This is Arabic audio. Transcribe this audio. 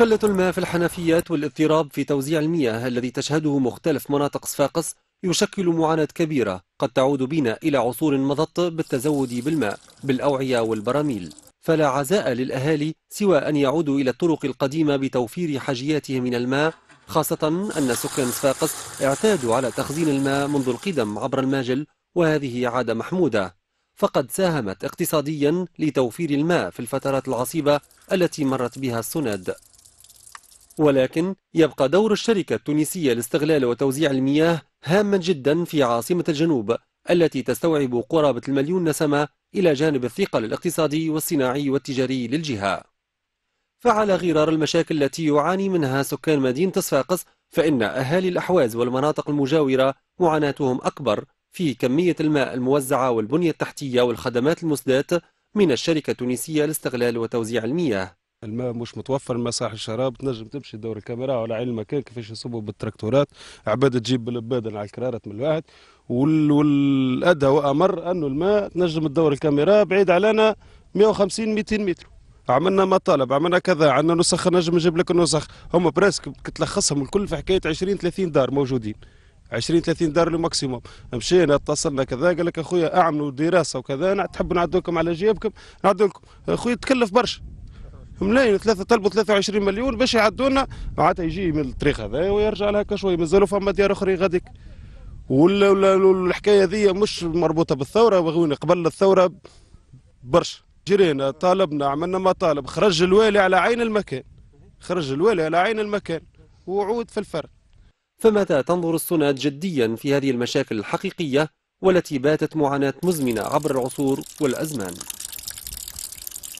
قلة الماء في الحنفيات والاضطراب في توزيع المياه الذي تشهده مختلف مناطق صفاقس يشكل معاناة كبيرة قد تعود بنا إلى عصور مضت بالتزود بالماء بالأوعية والبراميل فلا عزاء للأهالي سوى أن يعودوا إلى الطرق القديمة بتوفير حاجياتهم من الماء خاصة أن سكان صفاقس اعتادوا على تخزين الماء منذ القدم عبر الماجل وهذه عادة محمودة فقد ساهمت اقتصاديا لتوفير الماء في الفترات العصيبة التي مرت بها السناد ولكن يبقى دور الشركة التونسية لاستغلال وتوزيع المياه هاما جدا في عاصمة الجنوب التي تستوعب قرابة المليون نسمة إلى جانب الثقل الاقتصادي والصناعي والتجاري للجهة فعلى غرار المشاكل التي يعاني منها سكان مدينة صفاقس فإن أهالي الأحواز والمناطق المجاورة معاناتهم أكبر في كمية الماء الموزعة والبنية التحتية والخدمات المسداة من الشركة التونسية لاستغلال وتوزيع المياه الماء مش متوفر مساح الشراب تنجم تمشي دور الكاميرا على عين المكان كيفاش يصبوا بالتراكتورات عباد تجيب بالبادن على الكرارات من الواحد وال... والادهى وامر انه الماء تنجم تدور الكاميرا بعيد علينا 150 200 متر عملنا مطالب عملنا كذا عندنا نسخ نجم نجيب لك النسخ هم براسك تلخصهم الكل في حكايه 20 30 دار موجودين 20 30 دار الماكسيموم مشينا اتصلنا كذا قال لك اخويا اعملوا دراسه وكذا تحبوا نعدوكم على جيبكم نعدوكم اخويا تكلف برشا ملايين ثلاثه طلبوا 23 مليون باش يعدونا معناتها يجي من الطريق هذا ويرجع لها هكا شويه مازالوا فما ديار اخرى غاديك والحكايه ذي مش مربوطه بالثوره قبل الثوره برشا جرينا طالبنا عملنا ما طالب خرج الوالي على عين المكان خرج الوالي على عين المكان وعود في الفر فمتى تنظر السنات جديا في هذه المشاكل الحقيقية والتي باتت معاناة مزمنة عبر العصور والأزمان